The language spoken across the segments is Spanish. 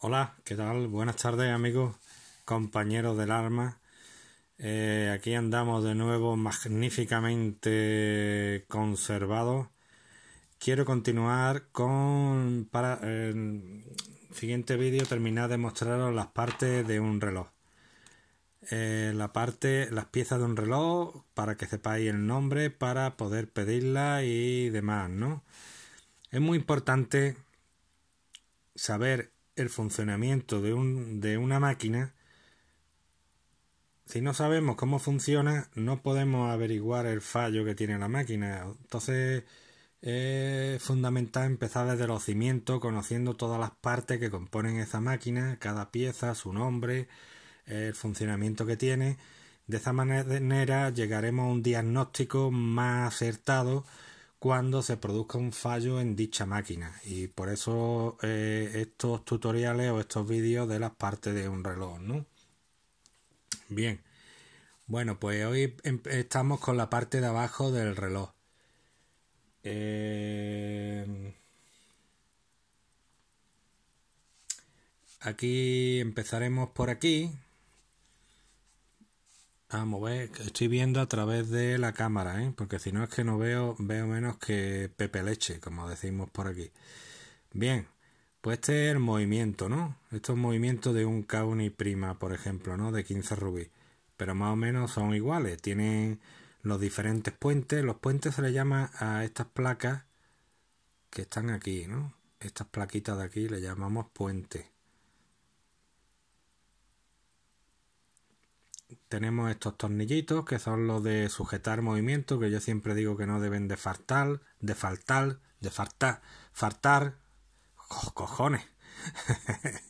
Hola, ¿qué tal? Buenas tardes amigos, compañeros del arma. Eh, aquí andamos de nuevo magníficamente conservados. Quiero continuar con... Para el siguiente vídeo terminar de mostraros las partes de un reloj. Eh, la parte, las piezas de un reloj para que sepáis el nombre, para poder pedirla y demás, ¿no? Es muy importante saber el funcionamiento de, un, de una máquina, si no sabemos cómo funciona, no podemos averiguar el fallo que tiene la máquina. Entonces es fundamental empezar desde los cimientos, conociendo todas las partes que componen esa máquina, cada pieza, su nombre, el funcionamiento que tiene. De esa manera llegaremos a un diagnóstico más acertado cuando se produzca un fallo en dicha máquina y por eso eh, estos tutoriales o estos vídeos de las partes de un reloj, Bien, bueno, pues hoy em, estamos con la parte de abajo del reloj. Em, aquí empezaremos por aquí, Vamos a ver, estoy viendo a través de la cámara, ¿eh? porque si no es que no veo, veo menos que Pepe Leche, como decimos por aquí. Bien, pues este es el movimiento, ¿no? Esto es movimiento de un Kauni prima, por ejemplo, ¿no? De 15 rubí. Pero más o menos son iguales. Tienen los diferentes puentes. Los puentes se le llama a estas placas que están aquí, ¿no? Estas plaquitas de aquí le llamamos puentes. tenemos estos tornillitos que son los de sujetar movimiento que yo siempre digo que no deben de faltar, de faltar, de faltar, faltar, cojones.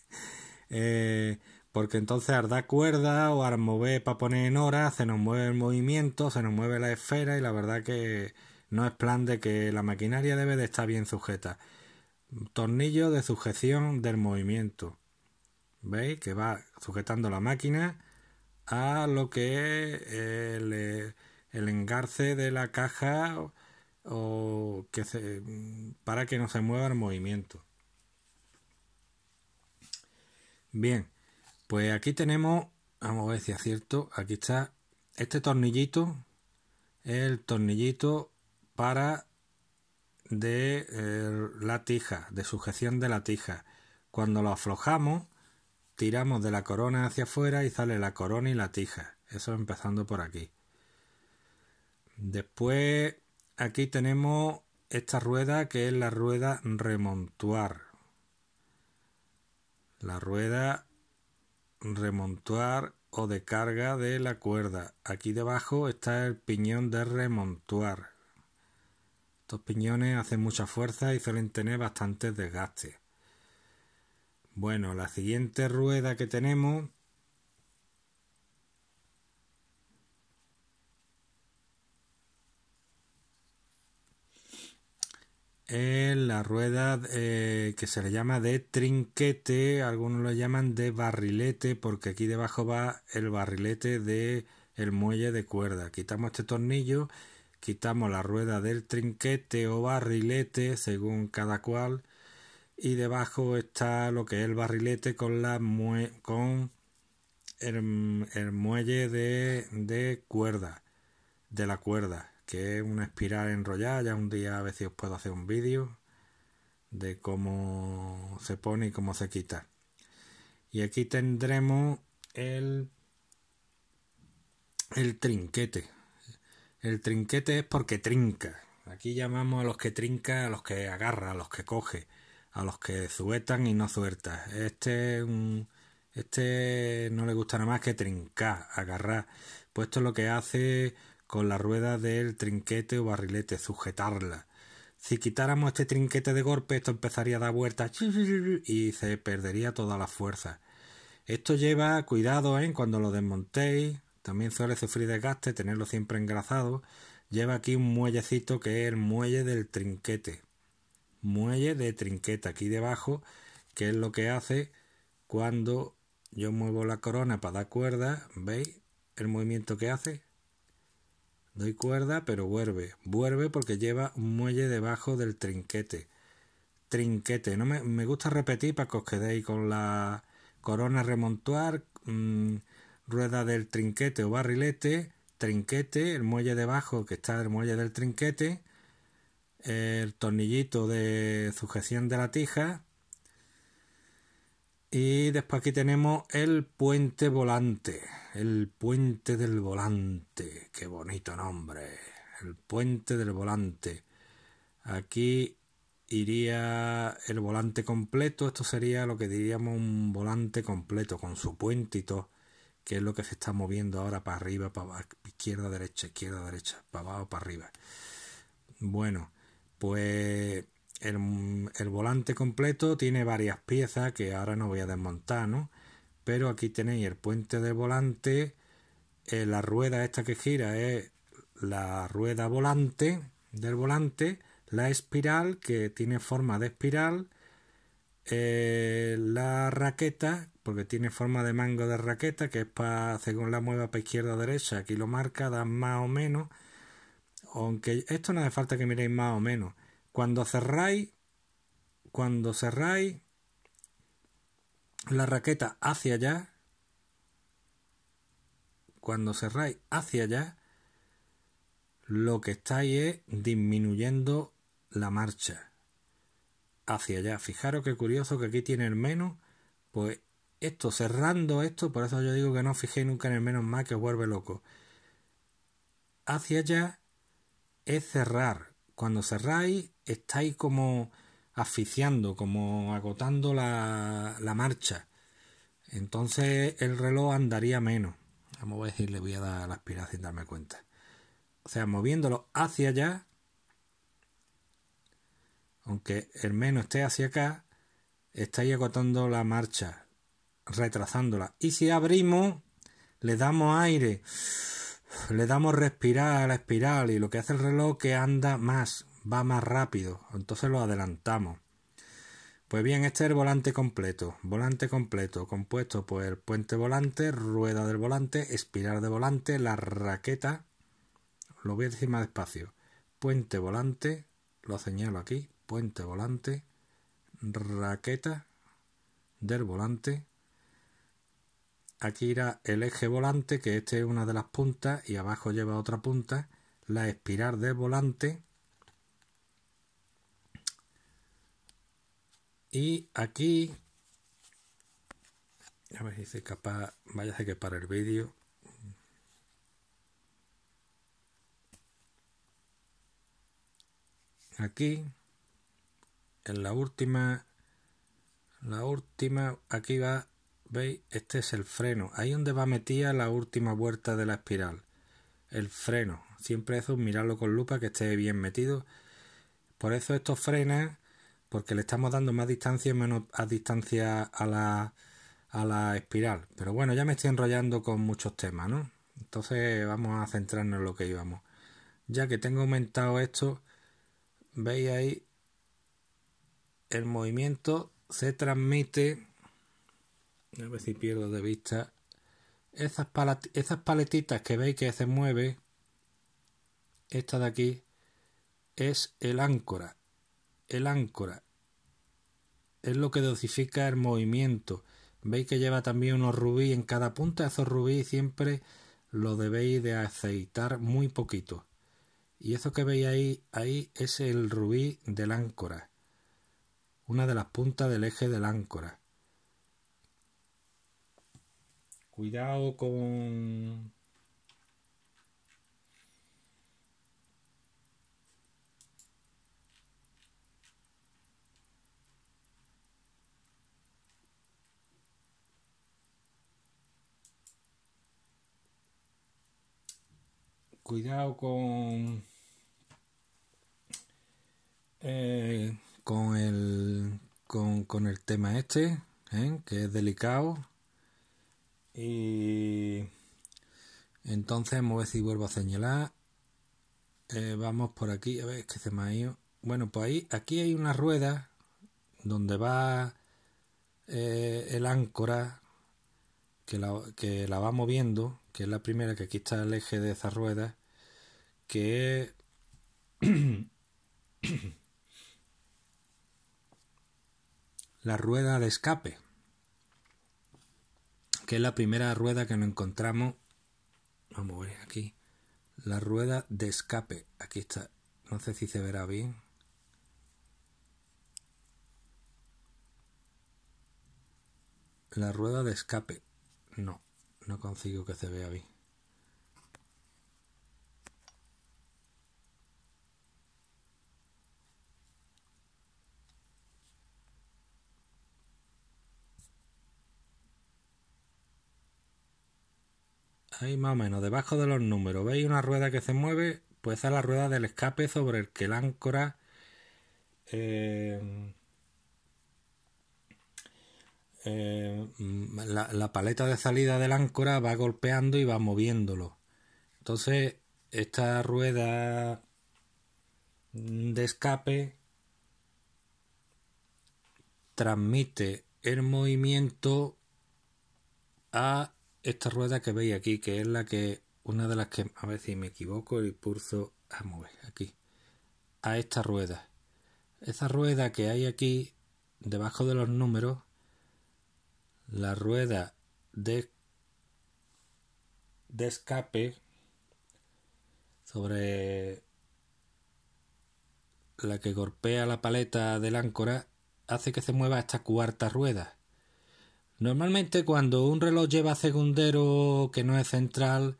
Eh, porque entonces al cuerda o al mover para poner en hora se nos mueve el movimiento, se nos mueve la esfera y la verdad que no es plan de que la maquinaria debe de estar bien sujeta. Tornillo de sujeción del movimiento. ¿Veis? Que va sujetando la máquina a lo que es eh, el, engarce de la caja o, para que no se mueva el movimiento. Bien, pues aquí tenemos, vamos a ver si acierto, aquí está este tornillito, el tornillito para de eh, la tija, de sujeción de la tija. Cuando lo aflojamos, tiramos de la corona hacia afuera y sale la corona y la tija. Eso empezando por aquí. Después aquí tenemos esta rueda que es la rueda remontuar. La rueda remontuar o de carga de la cuerda. Aquí debajo está el piñón de remontuar. Estos piñones hacen mucha fuerza y suelen tener bastantes desgastes. Bueno, la siguiente rueda que tenemos es la rueda eh, que se le llama de trinquete, algunos lo llaman de barrilete, porque aquí debajo va el barrilete de el muelle de cuerda. Quitamos este tornillo, quitamos la rueda del trinquete o barrilete, según cada cual y debajo está lo que es el barrilete con la con el, muelle de, cuerda de la cuerda que es una espiral enrollada ya un día a ver si os puedo hacer un vídeo de cómo se pone y cómo se quita y aquí tendremos el el trinquete el trinquete es porque trinca aquí llamamos a los que trinca a los que agarra a los que coge a los que suetan y no sueltan. Este, este no le gusta nada más que trincar, agarrar. Pues lo que hace con la rueda del trinquete o barrilete, sujetarla. Si quitáramos este trinquete de golpe, esto empezaría a dar vueltas y se perdería toda la fuerza. Esto lleva cuidado ¿eh? cuando lo desmontéis. También suele sufrir desgaste, tenerlo siempre engrasado. Lleva aquí un muellecito que es el muelle del trinquete muelle de trinquete, aquí debajo, que es lo que hace cuando yo muevo la corona para dar cuerda, ¿veis el movimiento que hace? Doy cuerda, pero vuelve. Vuelve porque lleva un muelle debajo del trinquete. Trinquete. No me, gusta repetir para que os quedéis con la corona remontuar, mm, rueda del trinquete o barrilete, trinquete, el muelle debajo que está el muelle del trinquete el tornillito de sujeción de la tija y después aquí tenemos el puente volante. El puente del volante. Qué bonito nombre. El puente del volante. Aquí iría el volante completo. Esto sería lo que diríamos un volante completo con su puente Que es lo que se está moviendo ahora para arriba, para izquierda, derecha, izquierda, derecha, para abajo, para arriba. Bueno, pues el, volante completo tiene varias piezas que ahora no voy a desmontar, ¿no? Pero aquí tenéis el puente de volante, eh, la rueda esta que gira es la rueda volante del volante, la espiral que tiene forma de espiral, eh, la raqueta, porque tiene forma de mango de raqueta, que es para, según la mueva para izquierda o derecha, aquí lo marca, da más o menos, aunque esto no hace falta que miréis más o menos. Cuando cerráis, cuando cerráis la raqueta hacia allá, cuando cerráis hacia allá, lo que estáis es disminuyendo la marcha hacia allá. Fijaros qué curioso que aquí tiene el menos, pues esto, cerrando esto, por eso yo digo que no fijéis nunca en el menos más que os vuelve loco. Hacia allá es cerrar. Cuando cerráis, estáis como asfixiando, como agotando la, marcha. Entonces el reloj andaría menos. Vamos a decir, le voy a dar la aspiración, sin darme cuenta. O sea, moviéndolo hacia allá, aunque el menos esté hacia acá, estáis agotando la marcha, retrasándola. Y si abrimos, le damos aire le damos respirar a la espiral y lo que hace el reloj que anda más, va más rápido, entonces lo adelantamos. Pues bien, este es el volante completo, volante completo, compuesto por el puente volante, rueda del volante, espiral de volante, la raqueta, lo voy a decir más despacio, puente volante, lo señalo aquí, puente volante, raqueta del volante, aquí irá el eje volante, que este es una de las puntas, y abajo lleva otra punta, la espiral del volante, y aquí, a ver si se capaz, vaya que para el vídeo, aquí en la última la última aquí va ¿Veis? Este es el freno. Ahí donde va metida la última vuelta de la espiral. El freno. Siempre eso, mirarlo con lupa que esté bien metido. Por eso estos frena. porque le estamos dando más distancia menos a distancia a la, a la espiral. Pero bueno, ya me estoy enrollando con muchos temas, ¿no? Entonces vamos a centrarnos en lo que íbamos. Ya que tengo aumentado esto, veis ahí el movimiento se transmite a ver si pierdo de vista esas, esas paletitas que veis que se mueve esta de aquí es el áncora el áncora es lo que dosifica el movimiento veis que lleva también unos rubí en cada punta esos rubí siempre lo debéis de aceitar muy poquito y eso que veis ahí ahí es el rubí del áncora una de las puntas del eje del áncora Cuidado con... Cuidado con... Eh, con el con, con el tema este, ¿eh? que es delicado, y entonces, voy a si vuelvo a señalar. Eh, vamos por aquí, a ver, qué se me ha ido. Bueno, pues ahí, aquí hay una rueda donde va eh, el áncora que la, que la va moviendo, que es la primera, que aquí está el eje de esa rueda, que es la rueda de escape que es la primera rueda que nos encontramos. Vamos a ver aquí. La rueda de escape. Aquí está. No sé si se verá bien. La rueda de escape. No, no consigo que se vea bien. ahí más o menos, debajo de los números, veis una rueda que se mueve, pues es la rueda del escape sobre el que el áncora eh, mm, la, la, paleta de salida del áncora va golpeando y va moviéndolo. Entonces, esta rueda de escape transmite el movimiento a esta rueda que veis aquí, que es la que, una de las que, a ver si me equivoco y pulso, a mover. aquí, a esta rueda. Esa rueda que hay aquí, debajo de los números, la rueda de, de escape sobre la que golpea la paleta del áncora hace que se mueva esta cuarta rueda Normalmente cuando un reloj lleva segundero que no es central,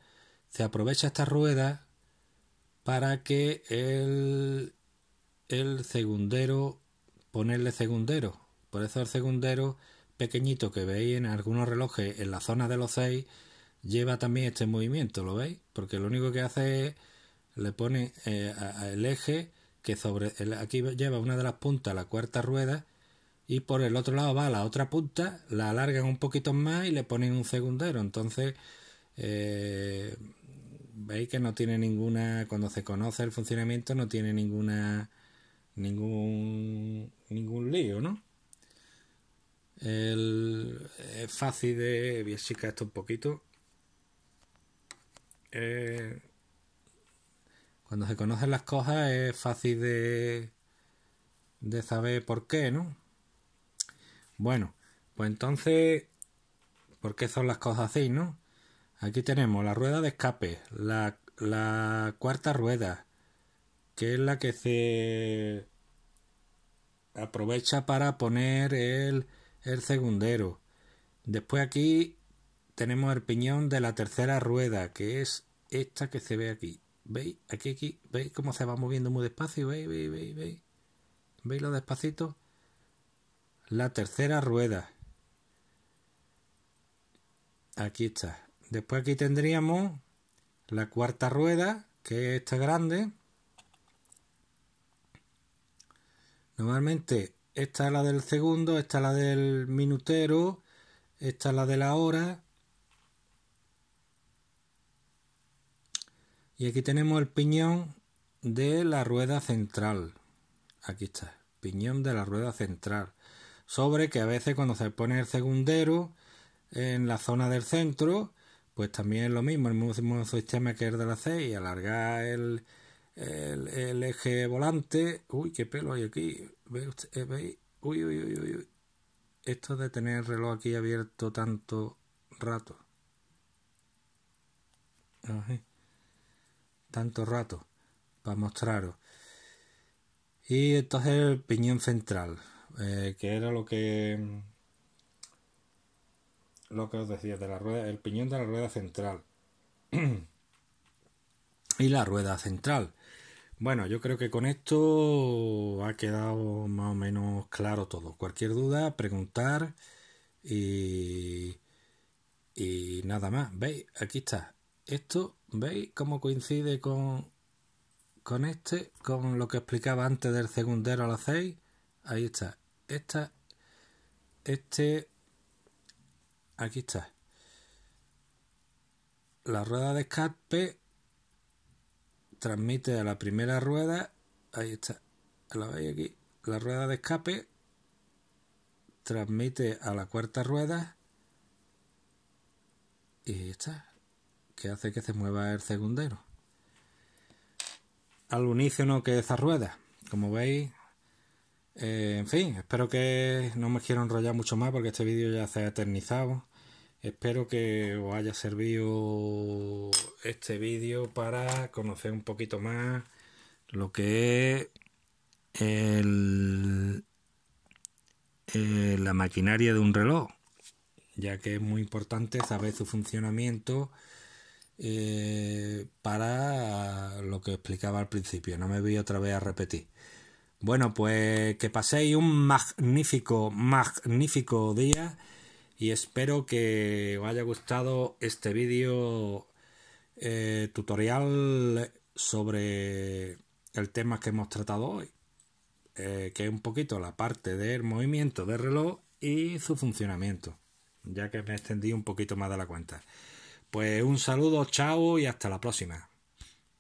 se aprovecha esta rueda para que el, el segundero, ponerle segundero. Por eso el segundero pequeñito que veis en algunos relojes en la zona de los 6 lleva también este movimiento, ¿lo veis? Porque lo único que hace es le pone eh, el eje que sobre aquí lleva una de las puntas, la cuarta rueda, y por el otro lado va la otra punta, la alargan un poquito más y le ponen un segundero. Entonces, eh, veis que no tiene ninguna, cuando se conoce el funcionamiento, no tiene ninguna, ningún, ningún lío, ¿no? es fácil de, voy a esto un poquito. Eh, cuando se conocen las cosas es fácil de, de saber por qué, ¿no? Bueno, pues entonces, ¿por qué son las cosas así, no? Aquí tenemos la rueda de escape, la, cuarta rueda, que es la que se aprovecha para poner el, el segundero. Después aquí tenemos el piñón de la tercera rueda, que es esta que se ve aquí. ¿Veis? Aquí, aquí, ¿veis cómo se va moviendo muy despacio? ¿Veis, veis, veis, veis? ¿Veis lo despacito? La tercera rueda. Aquí está. Después aquí tendríamos la cuarta rueda, que es esta grande. Normalmente esta es la del segundo, esta es la del minutero, esta es la de la hora. Y aquí tenemos el piñón de la rueda central. Aquí está, piñón de la rueda central sobre que a veces cuando se pone el segundero en la zona del centro, pues también es lo mismo, el mismo sistema que el de la C y alargar el, eje volante. Uy, qué pelo hay aquí. Eh, veis, Uy, uy, uy, uy. Esto de tener el reloj aquí abierto tanto rato. Tanto rato para mostraros. Y es el piñón central. Eh, que era lo que mm, lo que os decía de la rueda, el piñón de la rueda central y la rueda central. Bueno, yo creo que con esto ha quedado más o menos claro todo. Cualquier duda, preguntar y, nada más. ¿Veis? Aquí está. Esto, ¿veis cómo coincide con, con este? Con lo que explicaba antes del segundero a la 6. Ahí está esta, este, aquí está. La rueda de escape transmite a la primera rueda, ahí está, la veis aquí, la rueda de escape transmite a la cuarta rueda y está, que hace que se mueva el segundero. Al unísono que esa rueda, como veis, eh, en fin, espero que no me quiero enrollar mucho más porque este vídeo ya se ha eternizado. Espero que os haya servido este vídeo para conocer un poquito más lo que es eh, la maquinaria de un reloj, ya que es muy importante saber su funcionamiento eh, para lo que explicaba al principio. No me voy otra vez a repetir. Bueno, pues que paséis un magnífico, magnífico día y espero que os haya gustado este vídeo eh, tutorial sobre el tema que hemos tratado hoy, eh, que es un poquito la parte del movimiento del reloj y su funcionamiento, ya que me extendí un poquito más de la cuenta. Pues un saludo, chao y hasta la próxima.